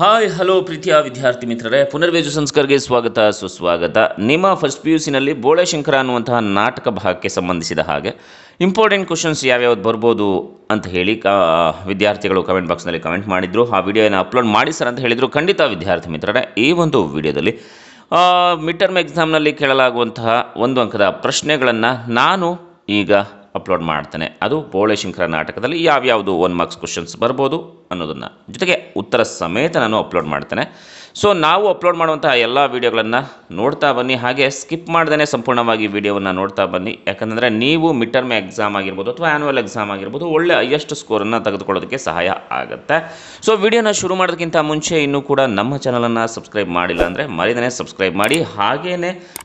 hi hello ಪ್ರೀತಿಯ ವಿದ್ಯಾರ್ಥಿ ಮಿತ್ರರೇ ಪುನರ್ವೇಜು ಸಂಸ್ಕರ್ಗೆ ಸ್ವಾಗತ ಸುಸ್ವಾಗತ ನಿಮ್ಮ ಫಸ್ಟ್ ಪಿ ಯು ಸಿನಲ್ಲಿ ಬೋಳೆಶಂಕರ ಅನ್ನುವಂತಹ ನಾಟಕ ಭಾಗಕ್ಕೆ ಸಂಬಂಧಿಸಿದ ಹಾಗೆ ಇಂಪಾರ್ಟೆಂಟ್ ಕ್ವಶನ್ಸ್ ಯಾವ್ಯಾವ್ದು ಬರ್ಬೋದು ಅಂತ ಹೇಳಿ ಕ ವಿದ್ಯಾರ್ಥಿಗಳು ಕಮೆಂಟ್ ಬಾಕ್ಸ್ನಲ್ಲಿ ಕಮೆಂಟ್ ಮಾಡಿದ್ರು ಆ ವಿಡಿಯೋನ ಅಪ್ಲೋಡ್ ಮಾಡಿ ಸರ್ ಅಂತ ಹೇಳಿದರು ಖಂಡಿತ ವಿದ್ಯಾರ್ಥಿ ಮಿತ್ರರೇ ಈ ಒಂದು ವಿಡಿಯೋದಲ್ಲಿ ಮಿಟರ್ಮ್ ಎಕ್ಸಾಮ್ನಲ್ಲಿ ಕೇಳಲಾಗುವಂತಹ ಒಂದು ಅಂಕದ ಪ್ರಶ್ನೆಗಳನ್ನು ನಾನು ಈಗ ಅಪ್ಲೋಡ್ ಮಾಡ್ತೇನೆ ಅದು ಪೋಳೇಶಂಕರ ನಾಟಕದಲ್ಲಿ ಯಾವ್ಯಾವುದು ಒನ್ ಮಾರ್ಕ್ಸ್ ಕ್ವಶನ್ಸ್ ಬರ್ಬೋದು ಅನ್ನೋದನ್ನು ಜೊತೆಗೆ ಉತ್ತರ ಸಮೇತ ನಾನು ಅಪ್ಲೋಡ್ ಮಾಡ್ತೇನೆ ಸೊ ನಾವು ಅಪ್ಲೋಡ್ ಮಾಡುವಂಥ ಎಲ್ಲ ವೀಡಿಯೋಗಳನ್ನು ನೋಡ್ತಾ ಬನ್ನಿ ಹಾಗೆ ಸ್ಕಿಪ್ ಮಾಡ್ದೇ ಸಂಪೂರ್ಣವಾಗಿ ವೀಡಿಯೋವನ್ನು ನೋಡ್ತಾ ಬನ್ನಿ ಯಾಕಂದರೆ ನೀವು ಮಿಡ್ ಎಕ್ಸಾಮ್ ಆಗಿರ್ಬೋದು ಅಥವಾ ಆ್ಯನುವಲ್ ಎಕ್ಸಾಮ್ ಆಗಿರ್ಬೋದು ಒಳ್ಳೆ ಹೈಯೆಸ್ಟ್ ಸ್ಕೋರನ್ನು ತೆಗೆದುಕೊಳ್ಳೋದಕ್ಕೆ ಸಹಾಯ ಆಗುತ್ತೆ ಸೊ ವಿಡಿಯೋನ ಶುರು ಮಾಡೋದಕ್ಕಿಂತ ಮುಂಚೆ ಇನ್ನೂ ಕೂಡ ನಮ್ಮ ಚಾನಲನ್ನು ಸಬ್ಸ್ಕ್ರೈಬ್ ಮಾಡಿಲ್ಲ ಅಂದರೆ ಮರಿದೇ ಸಬ್ಸ್ಕ್ರೈಬ್ ಮಾಡಿ ಹಾಗೇ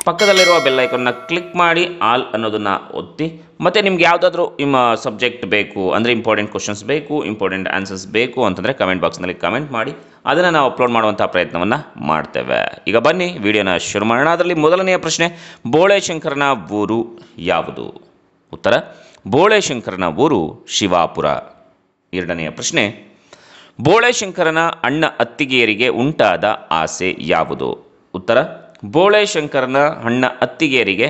ಪಕ್ಕದಲ್ಲಿರುವ ಬೆಲ್ಲೈಕನ್ನ ಕ್ಲಿಕ್ ಮಾಡಿ ಆಲ್ ಅನ್ನೋದನ್ನು ಒತ್ತಿ ಮತ್ತು ನಿಮ್ಗೆ ಯಾವುದಾದ್ರೂ ನಿಮ್ಮ ಸಬ್ಜೆಕ್ಟ್ ಬೇಕು ಅಂದರೆ ಇಂಪಾರ್ಟೆಂಟ್ ಕ್ವಶನ್ಸ್ ಬೇಕು ಇಂಪಾರ್ಟೆಂಟ್ ಆನ್ಸರ್ಸ್ ಬೇಕು ಅಂತಂದರೆ ಕಮೆಂಟ್ ಬಾಕ್ಸ್ನಲ್ಲಿ ಕಮೆಂಟ್ ಮಾಡಿ ಅದನ್ನು ನಾವು ಅಪ್ಲೋಡ್ ಮಾಡುವಂಥ ಪ್ರಯತ್ನವನ್ನು ಮಾಡ್ತೇವೆ ಈಗ ಬನ್ನಿ ವಿಡಿಯೋನ ಶುರು ಮಾಡೋಣ ಅದರಲ್ಲಿ ಮೊದಲನೆಯ ಪ್ರಶ್ನೆ ಬೋಳೆ ಶಂಕರನ ಊರು ಯಾವುದು ಉತ್ತರ ಬೋಳೆ ಶಂಕರನ ಊರು ಶಿವಾಪುರ ಎರಡನೆಯ ಪ್ರಶ್ನೆ ಬೋಳೆ ಶಂಕರನ ಅಣ್ಣ ಅತ್ತಿಗೆಯರಿಗೆ ಉಂಟಾದ ಆಸೆ ಯಾವುದು ಉತ್ತರ ಬೋಳೆ ಶಂಕರನ ಅಣ್ಣ ಅತ್ತಿಗೆಯರಿಗೆ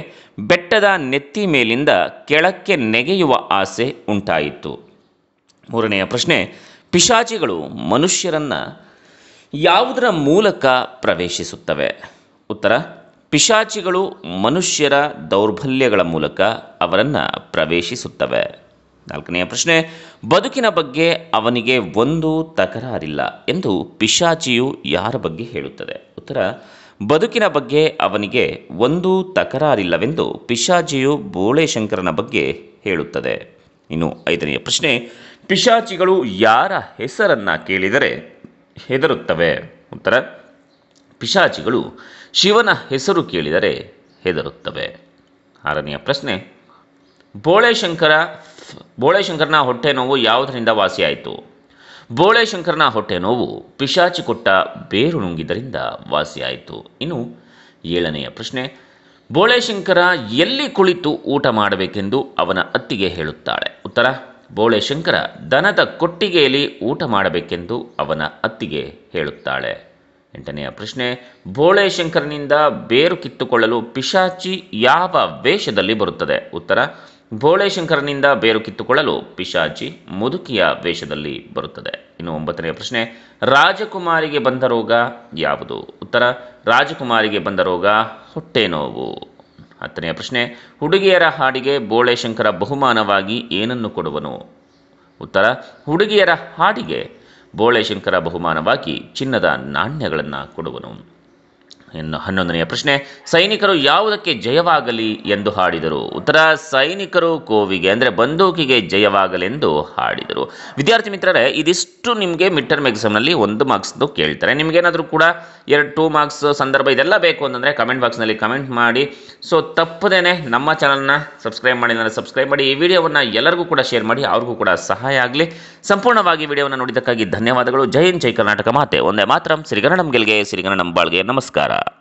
ಬೆಟ್ಟದ ನೆತ್ತಿ ಮೇಲಿಂದ ಕೆಳಕ್ಕೆ ನೆಗೆಯುವ ಆಸೆ ಉಂಟಾಯಿತು ಮೂರನೆಯ ಪ್ರಶ್ನೆ ಪಿಶಾಚಿಗಳು ಮನುಷ್ಯರನ್ನು ಯಾವುದರ ಮೂಲಕ ಪ್ರವೇಶಿಸುತ್ತವೆ ಉತ್ತರ ಪಿಶಾಚಿಗಳು ಮನುಷ್ಯರ ದೌರ್ಬಲ್ಯಗಳ ಮೂಲಕ ಅವರನ್ನು ಪ್ರವೇಶಿಸುತ್ತವೆ ನಾಲ್ಕನೆಯ ಪ್ರಶ್ನೆ ಬದುಕಿನ ಬಗ್ಗೆ ಅವನಿಗೆ ಒಂದು ತಕರಾರಿಲ್ಲ ಎಂದು ಪಿಶಾಚಿಯು ಯಾರ ಬಗ್ಗೆ ಹೇಳುತ್ತದೆ ಉತ್ತರ ಬದುಕಿನ ಬಗ್ಗೆ ಅವನಿಗೆ ಒಂದೂ ತಕರಾರಿಲ್ಲವೆಂದು ಪಿಶಾಚಿಯು ಬೋಳೆಶಂಕರನ ಬಗ್ಗೆ ಹೇಳುತ್ತದೆ ಇನ್ನು ಐದನೆಯ ಪ್ರಶ್ನೆ ಪಿಶಾಚಿಗಳು ಯಾರ ಹೆಸರನ್ನು ಕೇಳಿದರೆ ಹೆದರುತ್ತವೆ ಉತ್ತರ ಪಿಶಾಚಿಗಳು ಶಿವನ ಹೆಸರು ಕೇಳಿದರೆ ಹೆದರುತ್ತವೆ ಆರನೆಯ ಪ್ರಶ್ನೆ ಬೋಳೆಶಂಕರ ಬೋಳೆಶಂಕರನ ಹೊಟ್ಟೆ ನೋವು ಯಾವುದರಿಂದ ವಾಸಿಯಾಯಿತು ಬೋಳೆಶಂಕರನ ಹೊಟ್ಟೆ ನೋವು ಪಿಶಾಚಿ ಕೊಟ್ಟ ಬೇರು ನುಂಗಿದರಿಂದ ವಾಸಿಯಾಯಿತು ಇನ್ನು ಏಳನೆಯ ಪ್ರಶ್ನೆ ಬೋಳೆಶಂಕರ ಎಲ್ಲಿ ಕುಳಿತು ಊಟ ಮಾಡಬೇಕೆಂದು ಅವನ ಅತ್ತಿಗೆ ಹೇಳುತ್ತಾಳೆ ಉತ್ತರ ಬೋಳೆಶಂಕರ ದನದ ಕೊಟ್ಟಿಗೆಯಲ್ಲಿ ಊಟ ಮಾಡಬೇಕೆಂದು ಅವನ ಅತ್ತಿಗೆ ಹೇಳುತ್ತಾಳೆ ಎಂಟನೆಯ ಪ್ರಶ್ನೆ ಬೋಳೆಶಂಕರನಿಂದ ಬೇರು ಕಿತ್ತುಕೊಳ್ಳಲು ಪಿಶಾಚಿ ಯಾವ ವೇಷದಲ್ಲಿ ಬರುತ್ತದೆ ಉತ್ತರ ಬೋಳೆಶಂಕರನಿಂದ ಬೇರು ಕಿತ್ತುಕೊಳ್ಳಲು ಪಿಶಾಚಿ ಮುದುಕಿಯ ವೇಷದಲ್ಲಿ ಬರುತ್ತದೆ ಇನ್ನು ಒಂಬತ್ತನೆಯ ಪ್ರಶ್ನೆ ರಾಜಕುಮಾರಿಗೆ ಬಂದ ರೋಗ ಯಾವುದು ಉತ್ತರ ರಾಜಕುಮಾರಿಗೆ ಬಂದ ರೋಗ ಹೊಟ್ಟೆ ನೋವು ಹತ್ತನೆಯ ಪ್ರಶ್ನೆ ಹುಡುಗಿಯರ ಹಾಡಿಗೆ ಬೋಳೆಶಂಕರ ಬಹುಮಾನವಾಗಿ ಏನನ್ನು ಕೊಡುವನು ಉತ್ತರ ಹುಡುಗಿಯರ ಹಾಡಿಗೆ ಬೋಳೆಶಂಕರ ಬಹುಮಾನವಾಗಿ ಚಿನ್ನದ ನಾಣ್ಯಗಳನ್ನು ಕೊಡುವನು ಇನ್ನು ಹನ್ನೊಂದನೆಯ ಪ್ರಶ್ನೆ ಸೈನಿಕರು ಯಾವುದಕ್ಕೆ ಜಯವಾಗಲಿ ಎಂದು ಹಾಡಿದರು ಉತ್ತರ ಸೈನಿಕರು ಕೋವಿಗೆ ಅಂದರೆ ಬಂದೂಕಿಗೆ ಜಯವಾಗಲೆಂದು ಹಾಡಿದರು ವಿದ್ಯಾರ್ಥಿ ಮಿತ್ರರೇ ಇದಿಷ್ಟು ನಿಮಗೆ ಮಿಡ್ ಟರ್ಮ್ ಎಕ್ಸಾಮ್ನಲ್ಲಿ ಒಂದು ಮಾರ್ಕ್ಸ್ದು ಕೇಳ್ತಾರೆ ನಿಮಗೇನಾದರೂ ಕೂಡ ಎರಡು ಟೂ ಮಾರ್ಕ್ಸ್ ಸಂದರ್ಭ ಇದೆಲ್ಲ ಬೇಕು ಅಂತಂದರೆ ಕಮೆಂಟ್ ಬಾಕ್ಸ್ನಲ್ಲಿ ಕಮೆಂಟ್ ಮಾಡಿ ಸೊ ತಪ್ಪದೇನೆ ನಮ್ಮ ಚಾನಲ್ನ ಸಬ್ಸ್ಕ್ರೈಬ್ ಮಾಡಿ ಅಂದರೆ ಸಬ್ಸ್ಕ್ರೈಬ್ ಮಾಡಿ ಈ ವಿಡಿಯೋವನ್ನು ಎಲ್ಲರಿಗೂ ಕೂಡ ಶೇರ್ ಮಾಡಿ ಅವ್ರಿಗೂ ಕೂಡ ಸಹಾಯ ಆಗಲಿ ಸಂಪೂರ್ಣವಾಗಿ ವಿಡಿಯೋವನ್ನು ನೋಡಿದ್ದಕ್ಕಾಗಿ ಧನ್ಯವಾದಗಳು ಜೈ ಹಿಂದ್ ಜೈ ಕರ್ನಾಟಕ ಮಾತೆ ಒಂದೇ ಮಾತ್ರ ಸಿರಿಗನ್ನಡಂ ಗೆಲ್ಗೆ ಸಿರಿಗನ್ನಡಂ ಬಾಳ್ಗೆ ನಮಸ್ಕಾರ